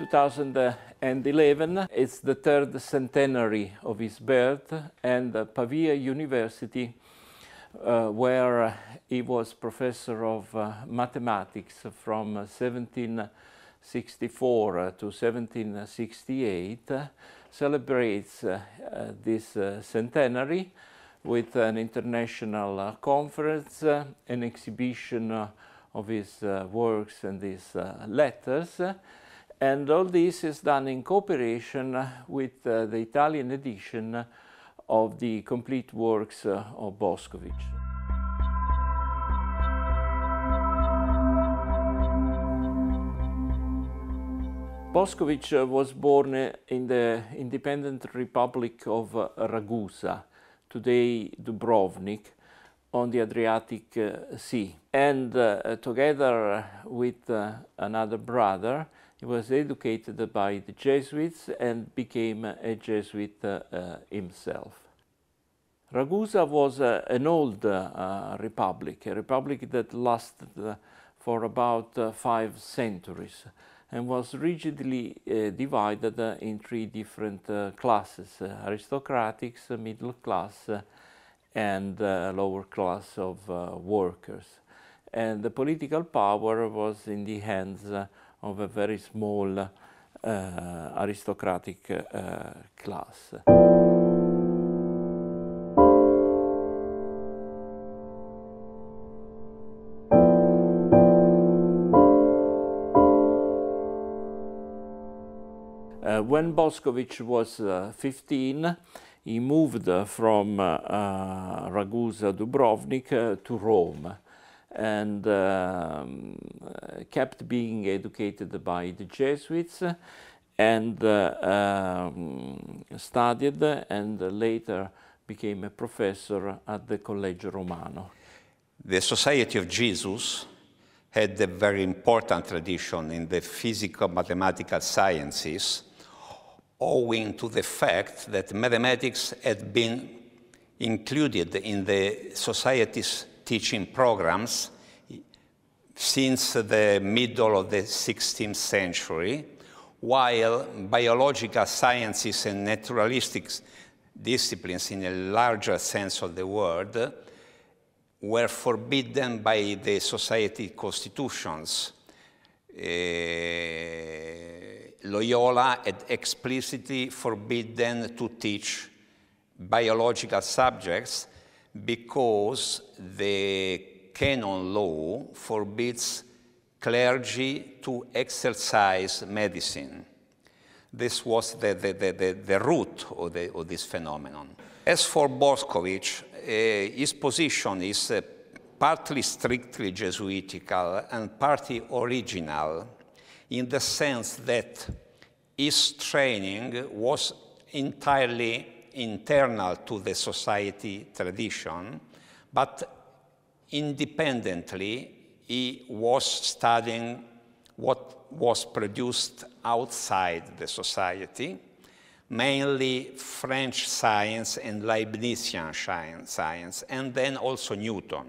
2011 it's the third centenary of his birth and Pavia University uh, where he was professor of uh, mathematics from 1764 to 1768 celebrates uh, this uh, centenary with an international uh, conference, uh, an exhibition of his works and his letters and all this is done in cooperation with uh, the Italian edition of the complete works uh, of Boscovich. Boscovich uh, was born uh, in the independent Republic of uh, Ragusa, today Dubrovnik, on the Adriatic Sea. And together with another brother, he was educated by the Jesuits and became a Jesuit uh, uh, himself. Ragusa was uh, an old republic, a republic that lasted for about five centuries and was rigidly uh, divided uh, in three different uh, classes aristocratics, middle class, and lower class of workers. And the political power was in the hands of a very small uh, aristocratic uh, class. Uh, when Boskovic was uh, 15, he moved uh, from uh, Ragusa Dubrovnik to Rome and um, kept being educated by the Jesuits and uh, um, studied and later became a professor at the Collegio Romano. The Society of Jesus had a very important tradition in the physical mathematical sciences, owing to the fact that mathematics had been included in the society's teaching programs since the middle of the 16th century, while biological sciences and naturalistic disciplines in a larger sense of the word were forbidden by the society constitutions. Uh, Loyola had explicitly forbidden to teach biological subjects because the canon law forbids clergy to exercise medicine. This was the, the, the, the, the root of, the, of this phenomenon. As for Boskovic, uh, eh, his position is uh, partly strictly Jesuitical and partly original in the sense that his training was entirely internal to the society tradition, but independently he was studying what was produced outside the society, mainly French science and Leibnizian science, and then also Newton.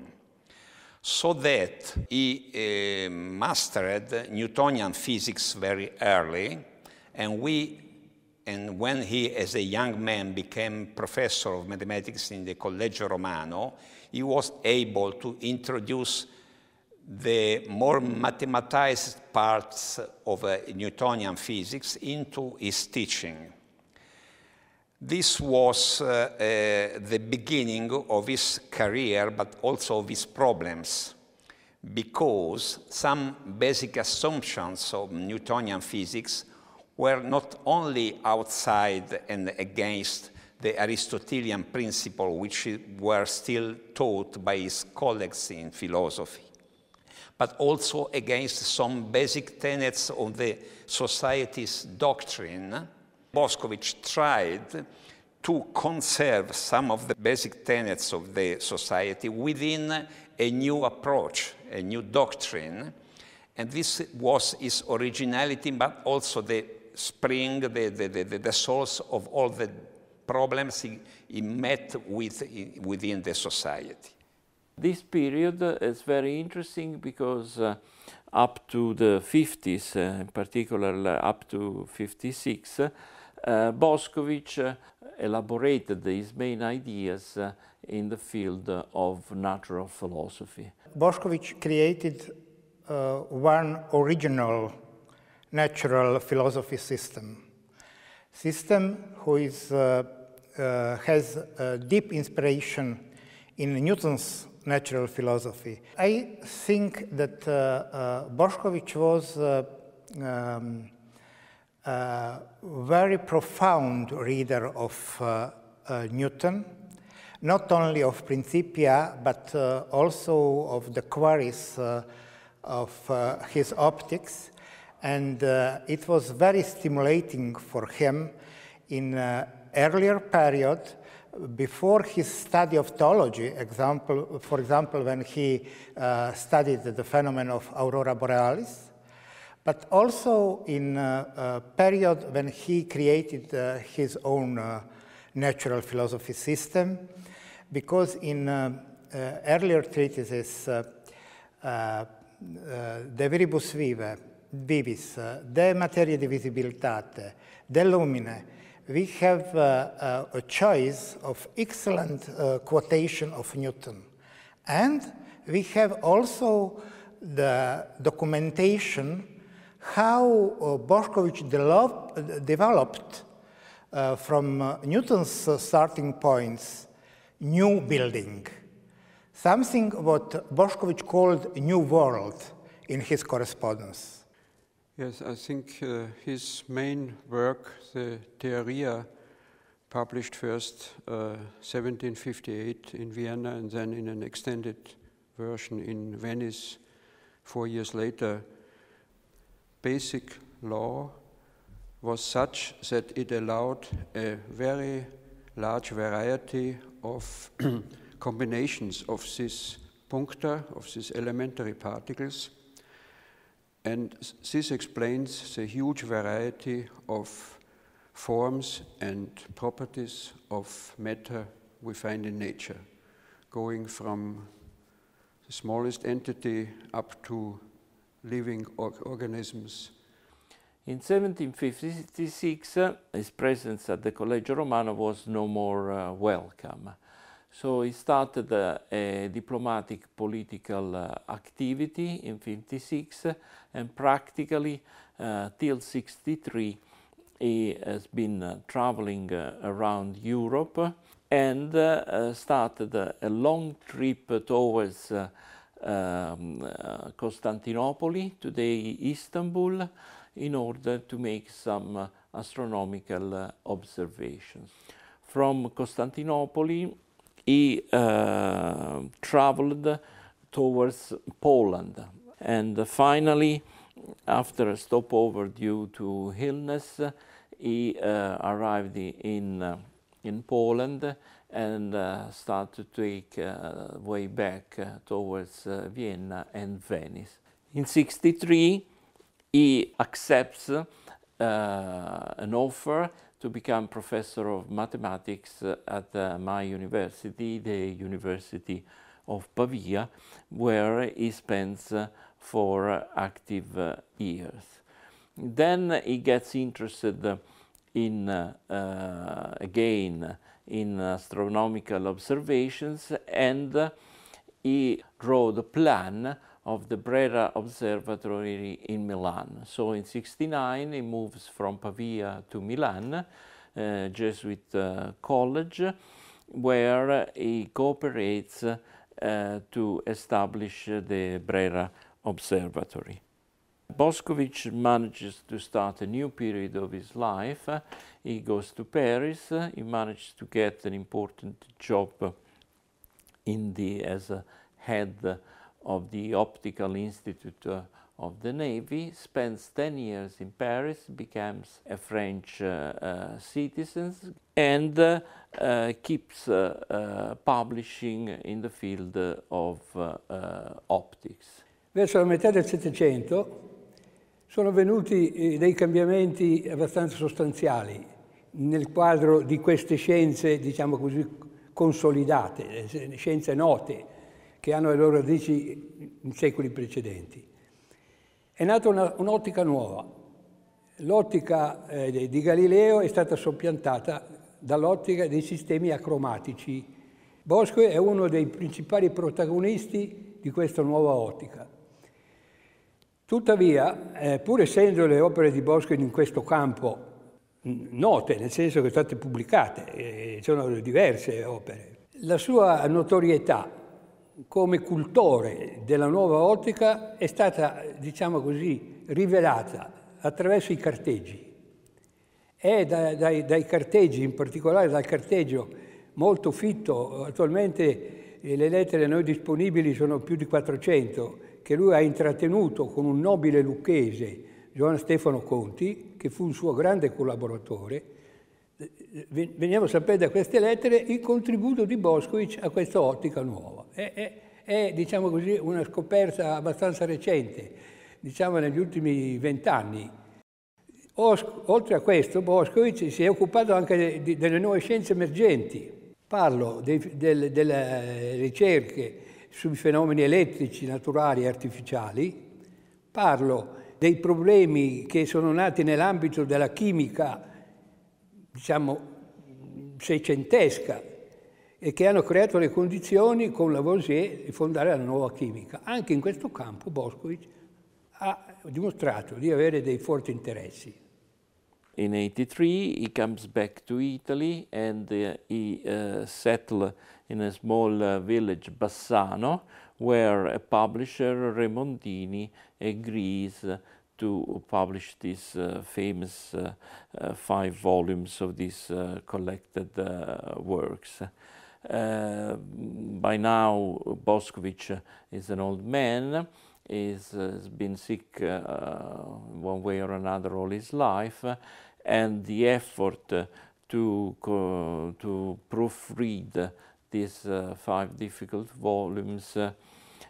So that he uh, mastered Newtonian physics very early, and we and when he, as a young man, became professor of mathematics in the Collegio Romano, he was able to introduce the more mathematized parts of uh, Newtonian physics into his teaching. This was uh, uh, the beginning of his career, but also of his problems, because some basic assumptions of Newtonian physics were not only outside and against the Aristotelian principle which were still taught by his colleagues in philosophy, but also against some basic tenets of the society's doctrine. Boscovich tried to conserve some of the basic tenets of the society within a new approach, a new doctrine. And this was his originality, but also the spring, the, the, the, the source of all the problems he, he met with in, within the society. This period is very interesting because uh, up to the 50s, uh, in particular uh, up to 56, uh, Boscovich uh, elaborated his main ideas uh, in the field of natural philosophy. Boscovich created one original natural philosophy system. System who is, uh, uh, has uh, deep inspiration in Newton's natural philosophy. I think that uh, uh Bošković was uh, um, a very profound reader of Newton, not only of Principia, but also of the queries of his optics and uh, it was very stimulating for him in uh, earlier period before his study of theology, example, for example, when he uh, studied the phenomenon of aurora borealis, but also in a, uh, a period when he created uh, his own uh, natural philosophy system, because in uh, uh, earlier treatises, De Viribus Vive, vivis, de materie divisibilitate, de lumine, we have uh, uh a choice of excellent uh, quotation of Newton. And we have also the documentation how uh, Borskovich developed uh, from uh, Newton's uh, starting points new building, something what Borskovich called new world in his correspondence. Yes, I think uh, his main work, the Theoria, published first uh, 1758 in Vienna and then in an extended version in Venice four years later, basic law was such that it allowed a very large variety of combinations of these puncta, of these elementary particles, and this explains the huge variety of forms and properties of matter we find in nature, going from the smallest entity up to living or organisms. In 1756, his presence at the Collegio Romano was no more uh, welcome. So he started uh, a diplomatic political uh, activity in 56 and practically uh, till 63 he has been uh, traveling uh, around Europe and uh, started a long trip towards um, Constantinople, today Istanbul, in order to make some astronomical observations. From Constantinople he uh, traveled towards Poland. And finally, after a stopover due to illness, he uh, arrived in, uh, in Poland and eh, started to take way back towards Vienna and Venice. In 63, he accepts an offer to become professor of mathematics uh, at uh, my university, the University of Pavia, where he spends uh, four active uh, years. Then he gets interested in, uh, uh, again, in astronomical observations and he drew the plan of the Brera Observatory in Milan. So in 69 he moves from Pavia to Milan, uh, Jesuit uh, College, where he cooperates uh, to establish the Brera Observatory. Boscovich manages to start a new period of his life. He goes to Paris. He manages to get an important job in the, as a head of the Optical Institute of the Navy, spends 10 years in Paris, becomes a French uh, uh citizen, and uh, uh, keeps publishing in the field of optics. Verso la metà del Settecento sono venuti eh, dei cambiamenti abbastanza sostanziali nel quadro di queste scienze, diciamo così, consolidate, eh, scienze note, che hanno le loro radici in secoli precedenti. È nata un'ottica nuova. L'ottica eh, di Galileo è stata soppiantata dall'ottica dei sistemi acromatici. Bosco è uno dei principali protagonisti di questa nuova ottica. Tuttavia, eh, pur essendo le opere di Bosco in questo campo note, nel senso che sono state pubblicate, eh, sono diverse opere, la sua notorietà come cultore della nuova ottica è stata, diciamo così, rivelata attraverso i carteggi. È da, dai, dai, carteggi, in particolare dal carteggio molto fitto, attualmente le lettere a noi disponibili sono più di 400, che lui ha intrattenuto con un nobile lucchese, Giovan Stefano Conti, che fu un suo grande collaboratore, veniamo a sapere da queste lettere il contributo di Boscovic a questa ottica nuova. È, è, è diciamo così, una scoperta abbastanza recente, diciamo negli ultimi vent'anni. Oltre a questo, Boscovic si è occupato anche di, delle nuove scienze emergenti. Parlo dei, del, delle ricerche sui fenomeni elettrici naturali e artificiali, parlo dei problemi che sono nati nell'ambito della chimica diciamo, seicentesca e che hanno creato le condizioni con Lavoisier di fondare la nuova chimica. Anche in questo campo Boscovic ha dimostrato di avere dei forti interessi. In 83 he comes back to Italy and uh, he uh, settled in a small uh, village Bassano where a publisher Remondini agrees to publish these uh, famous uh, uh, five volumes of these collected works. by now, Boskovic is an old man, is has been sick one way or another all his life, and the effort to, to proofread these five difficult volumes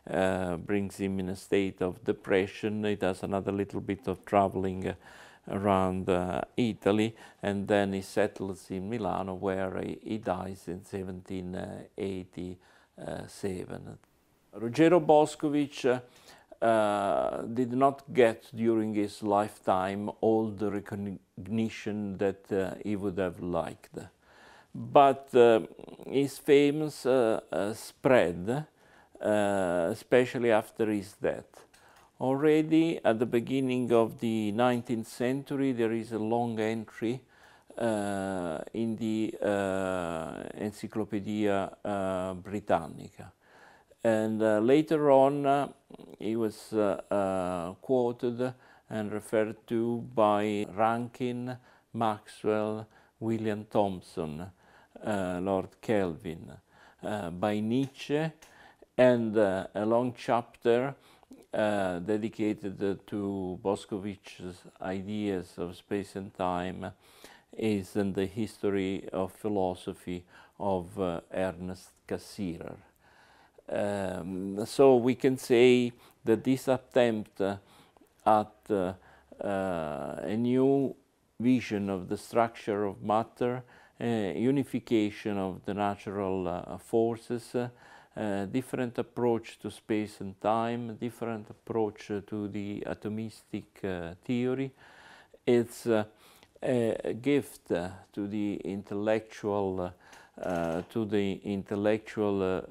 uh, brings him in a state of depression. He does another little bit of traveling around uh, Italy and then he settles in Milano where he, he dies in 1787. Ruggero Boscovich uh, uh, did not get during his lifetime all the recognition that uh, he would have liked. But uh, his fame spread uh, especially after his death. Already at the beginning of the 19th century, there is a long entry uh, in the uh, Encyclopedia uh, Britannica. And uh, later on, uh, he was quoted and referred to by Rankin, Maxwell, William Thompson, Lord Kelvin, by Nietzsche, and uh, a long chapter uh, dedicated uh, to Boskovich's ideas of space and time is in the history of philosophy of Ernest Cassirer. Um, so we can say that this attempt uh, at uh, uh, a new vision of the structure of matter, unification of the natural forces, uh, different approach to space and time, different approach to the atomistic uh, theory. It's uh, a gift to the intellectual to the intellectual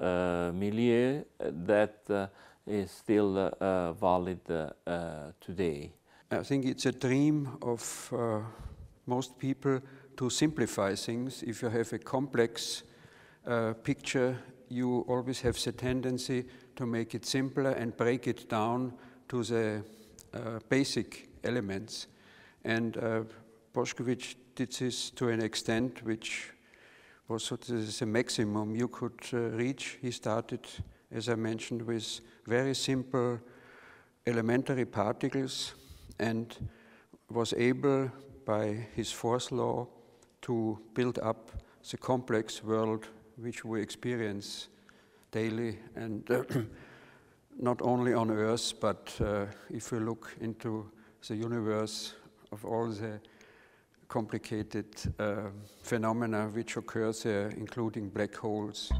milieu that is still valid today. I think it's a dream of most people to simplify things. If you have a complex uh, picture, you always have the tendency to make it simpler and break it down to the uh, basic elements. And uh, did this to an extent which was sort of the maximum you could uh, reach. He started, as I mentioned, with very simple elementary particles and was able, by his force law, to build up the complex world which we experience daily and uh, not only on earth but uh, if we look into the universe of all the complicated uh, phenomena which occurs there including black holes